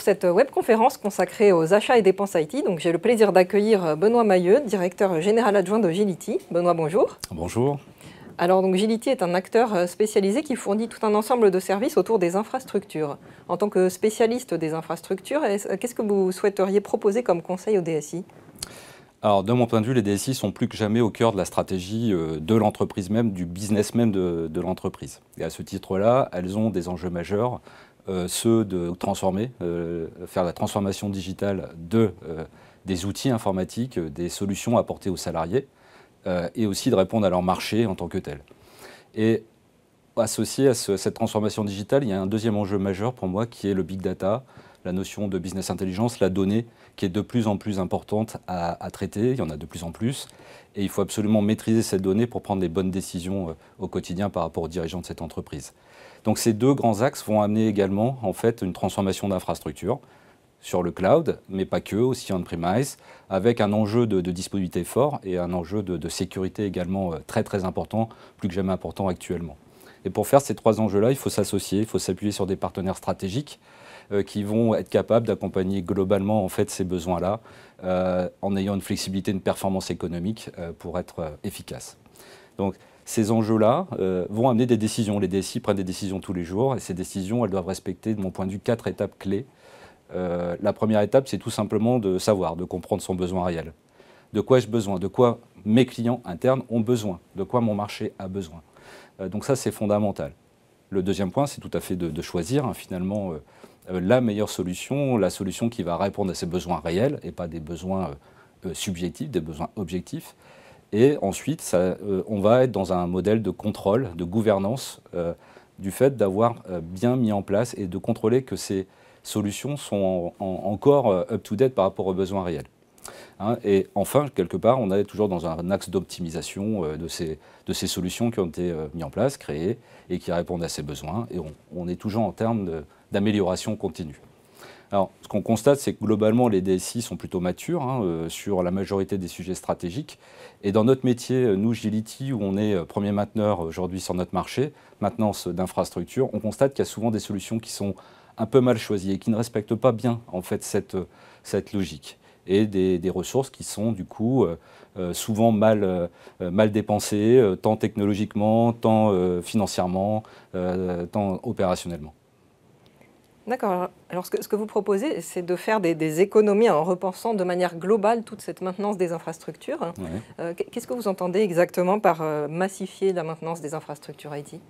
cette webconférence consacrée aux achats et dépenses IT. Donc j'ai le plaisir d'accueillir euh, Benoît Mailleux, directeur général adjoint de GILITI. Benoît, bonjour. Bonjour. Alors donc Gility est un acteur euh, spécialisé qui fournit tout un ensemble de services autour des infrastructures. En tant que spécialiste des infrastructures, euh, qu'est-ce que vous souhaiteriez proposer comme conseil au DSI alors, de mon point de vue, les DSI sont plus que jamais au cœur de la stratégie de l'entreprise même, du business même de, de l'entreprise. Et à ce titre-là, elles ont des enjeux majeurs euh, ceux de transformer, euh, faire la transformation digitale de, euh, des outils informatiques, des solutions apportées aux salariés, et aussi de répondre à leur marché en tant que tel. Et associé à cette transformation digitale, il y a un deuxième enjeu majeur pour moi qui est le big data, la notion de business intelligence, la donnée qui est de plus en plus importante à, à, traiter, il y en a de plus en plus, et il faut absolument maîtriser cette donnée pour prendre les bonnes décisions au quotidien par rapport aux dirigeants de cette entreprise. Donc ces deux grands axes vont amener également en fait une transformation d'infrastructure sur le cloud, mais pas que, aussi on-premise, avec un enjeu de, disponibilité fort et un enjeu de, sécurité également euh, très très important, plus que jamais important actuellement. Et pour faire ces trois enjeux-là, il faut s'associer, il faut s'appuyer sur des partenaires stratégiques euh, qui vont être capables d'accompagner globalement en fait ces besoins-là euh, en ayant une flexibilité, une performance économique pour être efficace. Donc ces enjeux-là euh, vont amener des décisions. Les DSI prennent des décisions tous les jours et ces décisions, elles doivent respecter, de mon point de vue, quatre étapes clés. Euh, la première étape, c'est tout simplement de savoir, de comprendre son besoin réel. De quoi ai-je besoin De quoi mes clients internes ont besoin De quoi mon marché a besoin euh, Donc ça, c'est fondamental. Le deuxième point, c'est tout à fait de, choisir hein, finalement la meilleure solution, la solution qui va répondre à ses besoins réels et pas des besoins subjectifs, des besoins objectifs. Et ensuite, euh, on va être dans un modèle de contrôle, de gouvernance, euh, du fait d'avoir euh, bien mis en place et de contrôler que ces solutions sont encore up-to-date par rapport aux besoins réels. Hein, et enfin, quelque part, on est toujours dans un axe d'optimisation de, ces, solutions qui ont été mis mises en place, créées et qui répondent à ces besoins. Et on est toujours en termes d'amélioration continue. Alors, ce qu'on constate, c'est que globalement, les DSI sont plutôt matures hein, euh, sur la majorité des sujets stratégiques. Et dans notre métier, euh, nous, Gility, où on est euh, premier mainteneur aujourd'hui sur notre marché, maintenance d'infrastructures, on constate qu'il y a souvent des solutions qui sont un peu mal choisies et qui ne respectent pas bien, en fait, cette, cette logique et des, ressources qui sont du coup souvent mal, mal dépensées, tant technologiquement, tant financièrement, tant opérationnellement. D'accord. Alors ce que, vous proposez, c'est de faire des, économies en repensant de manière globale toute cette maintenance des infrastructures. Euh, qu'est-ce que vous entendez exactement par euh, massifier la maintenance des infrastructures IT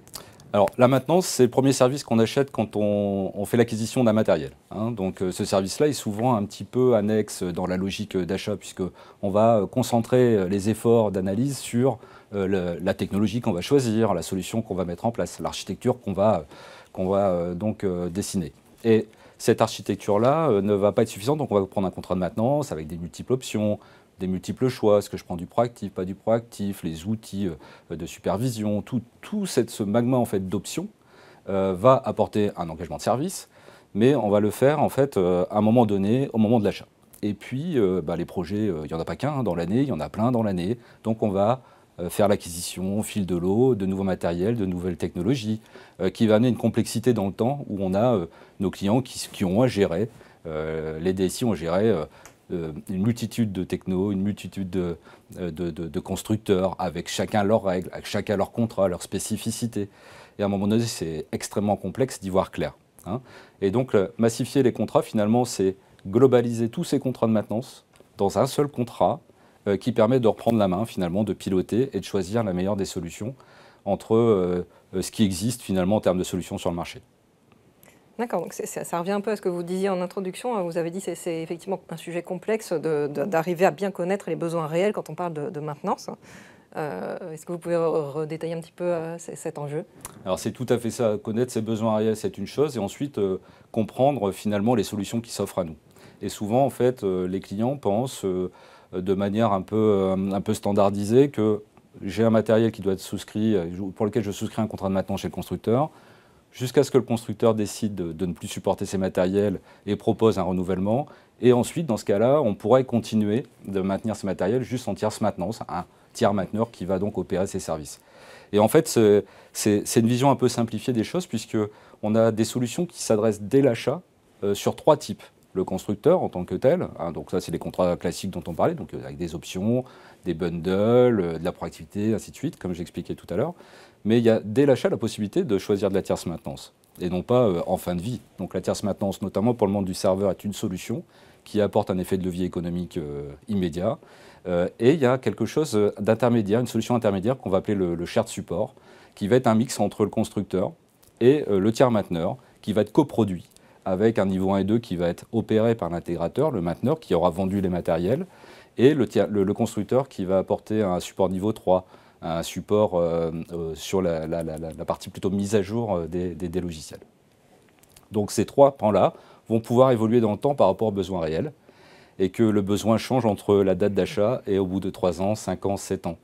alors, la maintenance, c'est le premier service qu'on achète quand on, fait l'acquisition d'un matériel. Hein. Donc, euh, ce service-là est souvent un petit peu annexe dans la logique d'achat, puisqu'on va concentrer les efforts d'analyse sur la technologie qu'on va choisir, la solution qu'on va mettre en place, l'architecture qu'on va, donc dessiner. Et cette architecture-là euh, ne va pas être suffisante, donc on va prendre un contrat de maintenance avec des multiples options, des multiples choix, est-ce que je prends du proactif, pas du proactif, les outils euh, de supervision, tout, ce magma en fait d'options euh, va apporter un engagement de service, mais on va le faire en fait à un moment donné, au moment de l'achat. Et puis bah, les projets, il n'y en a pas qu'un hein, dans l'année, il y en a plein dans l'année, donc on va euh, faire l'acquisition, fil de l'eau, de nouveaux matériels, de nouvelles technologies, euh, qui va amener une complexité dans le temps où on a euh, nos clients qui, ont à gérer, les DSI ont géré une multitude de technos, une multitude de, constructeurs, avec chacun leurs règles, avec chacun leurs contrats, leurs spécificités. Et à un moment donné, c'est extrêmement complexe d'y voir clair. Hein. Et donc, massifier les contrats, finalement, c'est globaliser tous ces contrats de maintenance dans un seul contrat euh, qui permet de reprendre la main finalement, de piloter et de choisir la meilleure des solutions entre euh, euh, ce qui existe finalement en termes de solutions sur le marché. D'accord, donc ça, revient un peu à ce que vous disiez en introduction. Hein. Vous avez dit que c'est effectivement un sujet complexe d'arriver à bien connaître les besoins réels quand on parle de, maintenance. Est-ce que vous pouvez redétailler un petit peu cet enjeu Alors c'est tout à fait ça, connaître ses besoins réels c'est une chose et ensuite comprendre finalement les solutions qui s'offrent à nous. Et souvent en fait les clients pensent euh, de manière euh, un peu, standardisée que j'ai un matériel qui doit être souscrit, euh, pour lequel je souscris un contrat de maintenance chez le constructeur, jusqu'à ce que le constructeur décide de, ne plus supporter ces matériels et propose un renouvellement. Et ensuite, dans ce cas-là, on pourrait continuer de maintenir ces matériels juste en tierce maintenance, un tiers mainteneur qui va donc opérer ces services. Et en fait, c'est une vision un peu simplifiée des choses, puisque on a des solutions qui s'adressent dès l'achat sur trois types le constructeur en tant que tel. Hein, donc ça, c'est les contrats classiques dont on parlait, donc euh, avec des options, des bundles, euh, de la proactivité, ainsi de suite, comme j'expliquais tout à l'heure. Mais il y a dès l'achat la possibilité de choisir de la tierce maintenance et non pas euh, en fin de vie. Donc la tierce maintenance, notamment pour le monde du serveur, est une solution qui apporte un effet de levier économique immédiat. et il y a quelque chose d'intermédiaire, une solution intermédiaire qu'on va appeler le, le, shared support, qui va être un mix entre le constructeur et le tiers mainteneur, qui va être coproduit avec un niveau 1 et 2 qui va être opéré par l'intégrateur, le mainteneur, qui aura vendu les matériels, et le, constructeur qui va apporter un support niveau 3, un support euh, euh, sur la, partie plutôt mise à jour euh, des, logiciels. Donc ces trois pans-là vont pouvoir évoluer dans le temps par rapport aux besoins réels, et que le besoin change entre la date d'achat et au bout de 3 ans, 5 ans, 7 ans.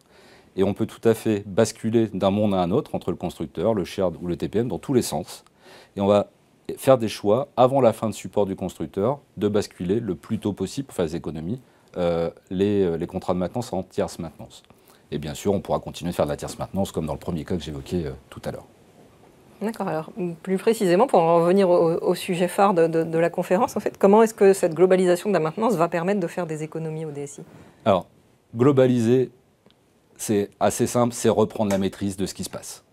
Et on peut tout à fait basculer d'un monde à un autre, entre le constructeur, le shared ou le TPM, dans tous les sens. Et on va faire des choix avant la fin de support du constructeur de basculer le plus tôt possible pour faire des économies euh, euh, les, contrats de maintenance en tierce maintenance. Et bien sûr, on pourra continuer de faire de la tierce maintenance comme dans le premier cas que j'évoquais euh, tout à l'heure. D'accord. Alors, plus précisément, pour en revenir au, sujet phare de, de, la conférence, en fait, comment est-ce que cette globalisation de la maintenance va permettre de faire des économies au DSI Alors, globaliser, c'est assez simple, c'est reprendre la maîtrise de ce qui se passe.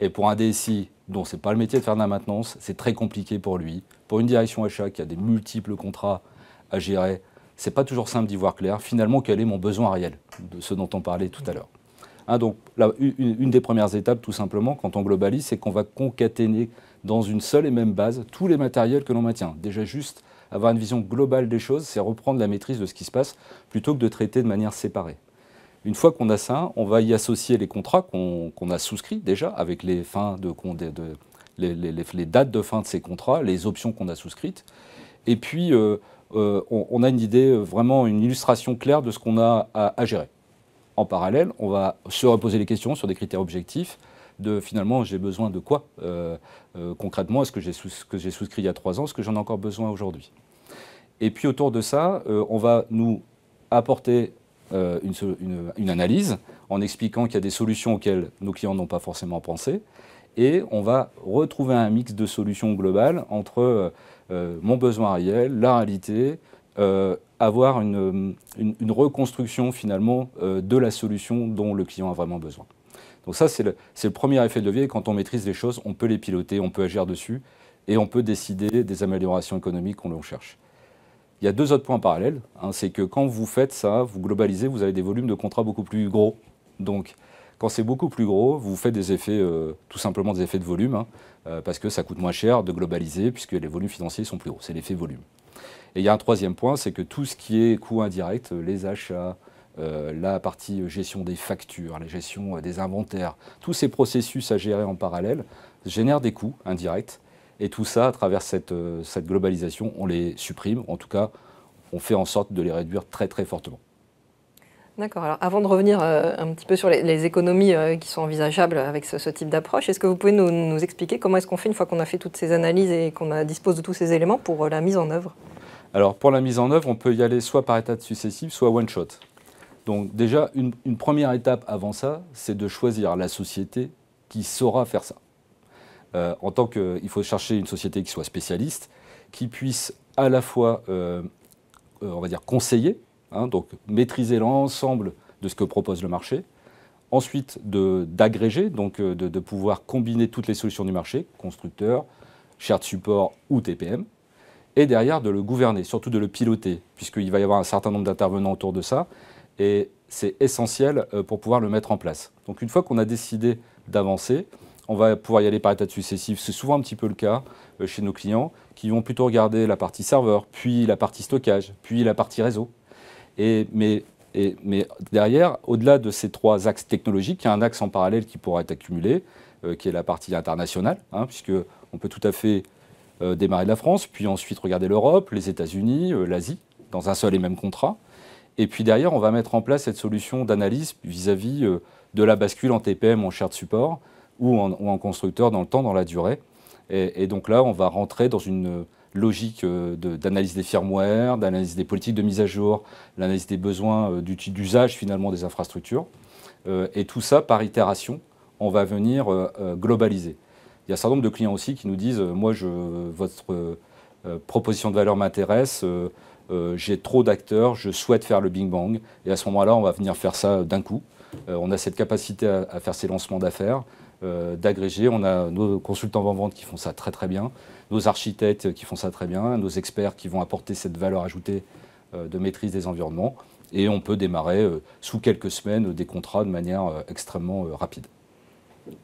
Et pour un DSI dont c'est pas le métier de faire de la maintenance, c'est très compliqué pour lui. Pour une direction achat qui a des multiples contrats à gérer, c'est pas toujours simple d'y voir clair. Finalement, quel est mon besoin réel de ce dont on parlait tout à l'heure hein, Donc, une, des premières étapes, tout simplement, quand on globalise, c'est qu'on va concaténer dans une seule et même base tous les matériels que l'on maintient. Déjà juste avoir une vision globale des choses, c'est reprendre la maîtrise de ce qui se passe plutôt que de traiter de manière séparée. Une fois qu'on a ça, on va y associer les contrats qu'on a souscrits déjà avec les fins de, les, dates de fin de ces contrats, les options qu'on a souscrites. Et puis, euh, euh, on, a une idée, euh, vraiment une illustration claire de ce qu'on a à, gérer. En parallèle, on va se reposer les questions sur des critères objectifs de finalement j'ai besoin de quoi concrètement, est-ce que j'ai souscrit il y a trois ans, est-ce que j'en ai encore besoin aujourd'hui Et puis autour de ça, on va nous apporter euh, une, analyse en expliquant qu'il y a des solutions auxquelles nos clients n'ont pas forcément pensé. Et on va retrouver un mix de solutions globales entre euh, euh, mon besoin réel, la réalité, avoir une, reconstruction finalement de la solution dont le client a vraiment besoin. Donc ça, c'est le, premier effet de levier. Quand on maîtrise les choses, on peut les piloter, on peut agir dessus et on peut décider des améliorations économiques qu'on cherche. Il y a deux autres points parallèles. Hein. c'est que quand vous faites ça, vous globalisez, vous avez des volumes de contrats beaucoup plus gros. Donc, quand c'est beaucoup plus gros, vous faites des effets, euh, tout simplement des effets de volume, hein, euh, parce que ça coûte moins cher de globaliser, puisque les volumes financiers sont plus gros. C'est l'effet volume. Et il y a un troisième point, c'est que tout ce qui est coût indirect, les achats, euh, la partie gestion des factures, la gestion des inventaires, tous ces processus à gérer en parallèle génèrent des coûts indirects et tout ça, à travers cette, euh, cette globalisation, on les supprime, en tout cas, on fait en sorte de les réduire très très fortement. D'accord. Alors, avant de revenir euh, un petit peu sur les, économies euh, qui sont envisageables avec ce, type d'approche, est-ce que vous pouvez nous, expliquer comment est-ce qu'on fait une fois qu'on a fait toutes ces analyses et qu'on dispose de tous ces éléments pour la mise en œuvre Alors, pour la mise en œuvre, on peut y aller soit par étapes successives, soit one shot. Donc, déjà, une première étape avant ça, c'est de choisir la société qui saura faire ça. Euh, en tant que, il faut chercher une société qui soit spécialiste, qui puisse à la fois, euh, euh, on va dire, conseiller, hein, donc maîtriser l'ensemble de ce que propose le marché, ensuite d'agréger, donc de, pouvoir combiner toutes les solutions du marché, constructeur, de support ou TPM, et derrière de le gouverner, surtout de le piloter, puisqu'il va y avoir un certain nombre d'intervenants autour de ça, et c'est essentiel pour pouvoir le mettre en place. Donc une fois qu'on a décidé d'avancer, on va pouvoir y aller par étapes successives. C'est souvent un petit peu le cas euh, chez nos clients qui vont plutôt regarder la partie serveur, puis la partie stockage, puis la partie réseau. mais, derrière, au-delà de ces trois axes technologiques, il y a un axe en parallèle qui pourrait être accumulé, euh, qui est la partie internationale, hein, puisque peut tout à fait euh, démarrer de la France, puis ensuite regarder l'Europe, les États-Unis, l'Asie, dans un seul et même contrat. Et puis derrière, on va mettre en place cette solution d'analyse vis-à-vis de la bascule en TPM, en de support, ou en, constructeur dans le temps, dans la durée. Et, donc là, on va rentrer dans une logique euh, d'analyse des firmware, d'analyse des politiques de mise à jour, l'analyse des besoins euh, d'usage finalement des infrastructures. Euh, et tout ça par itération, on va venir globaliser. Il y a un certain nombre de clients aussi qui nous disent, moi, votre proposition de valeur m'intéresse, j'ai trop d'acteurs, je souhaite faire le Bing Bang. Et à ce moment-là, on va venir faire ça d'un coup. Euh, on a cette capacité à, faire ces lancements d'affaires, euh, d'agréger. On a nos consultants en vente qui font ça très très bien, nos architectes qui font ça très bien, nos experts qui vont apporter cette valeur ajoutée euh, de maîtrise des environnements. Et on peut démarrer sous quelques semaines des contrats de manière extrêmement rapide.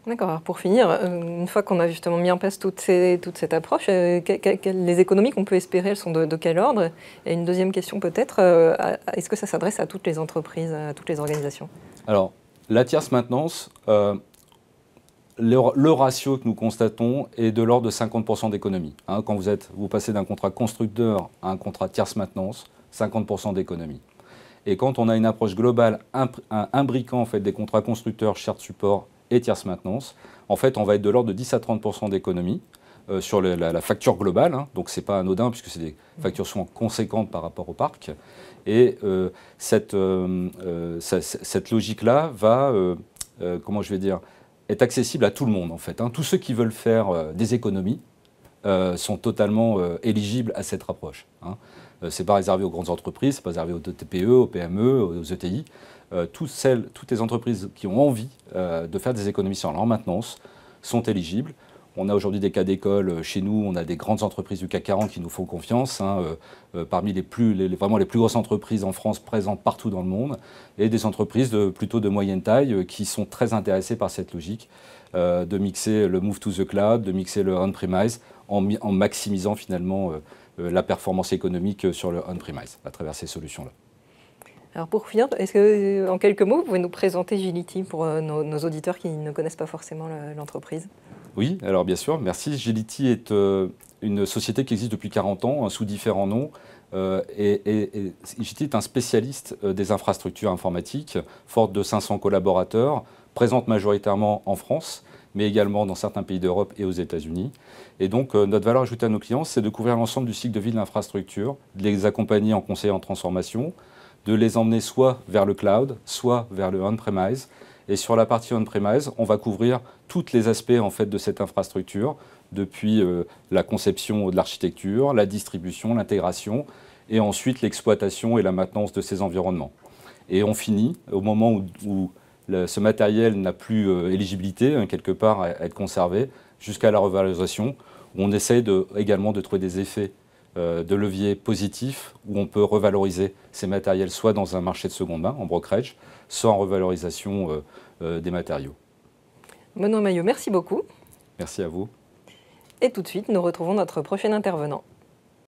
D'accord. Pour finir, euh, une fois qu'on a justement mis en place toute, cette approche, euh, les économies qu'on peut espérer, elles sont de, quel ordre Et une deuxième question peut-être, euh, est-ce que ça s'adresse à toutes les entreprises, à toutes les organisations Alors, la tierce maintenance, le, ratio que nous constatons est de l'ordre de 50% d'économie. Hein, quand vous, êtes, vous passez d'un contrat constructeur à un contrat tierce maintenance, 50% d'économie. Et quand on a une approche globale imbriquant fait, des contrats constructeurs, chers support et tierce maintenance, en fait, on va être de l'ordre de 10 à 30 d'économies euh, sur la, facture globale, hein. donc ce n'est pas anodin puisque c'est des factures souvent conséquentes par rapport au parc. Et euh, euh, cette, logique-là va, comment je vais dire, est accessible à tout le monde en fait. Hein. Tous ceux qui veulent faire des économies sont totalement éligibles à cette approche. Hein n'est euh, pas réservé aux grandes entreprises, n'est pas réservé aux TPE, aux PME, aux ETI. Euh, toutes, celles, toutes les entreprises qui ont envie euh, de faire des économies sur leur maintenance sont éligibles. On a aujourd'hui des cas d'école chez nous, on a des grandes entreprises du CAC 40 qui nous font confiance, hein, parmi les plus, vraiment les plus grosses entreprises en France présentes partout dans le monde, et des entreprises de, plutôt de moyenne taille qui sont très intéressées par cette logique de mixer le move to the cloud, de mixer le on-premise, en, maximisant finalement euh, la performance économique sur le on-premise à travers ces solutions-là. Alors pour finir, est-ce que en quelques mots, vous pouvez nous présenter Gility pour euh, nos, auditeurs qui ne connaissent pas forcément l'entreprise Oui, alors bien sûr, merci. Gility est euh, une société qui existe depuis 40 ans hein, sous différents noms. et, et, et Gility est un spécialiste des infrastructures informatiques, forte de 500 collaborateurs, présente majoritairement en France mais également dans certains pays d'Europe et aux États-Unis. Et donc, euh, notre valeur ajoutée à nos clients, c'est de couvrir l'ensemble du cycle de vie de l'infrastructure, de les accompagner en conseil en transformation, de les emmener soit vers le cloud, soit vers le on-premise. Et sur la partie on-premise, on va couvrir tous les aspects en fait, de cette infrastructure, depuis euh, la conception de l'architecture, la distribution, l'intégration, et ensuite l'exploitation et la maintenance de ces environnements. Et on finit au moment où, où ce matériel n'a plus euh, éligibilité, hein, quelque part, à, être conservé jusqu'à la revalorisation. Où on essaie également de trouver des effets euh, de levier positifs où on peut revaloriser ces matériels soit dans un marché de seconde main, en brokerage, soit en revalorisation euh, des matériaux. Benoît Maillot, merci beaucoup. Merci à vous. Et tout de suite, nous retrouvons notre prochain intervenant.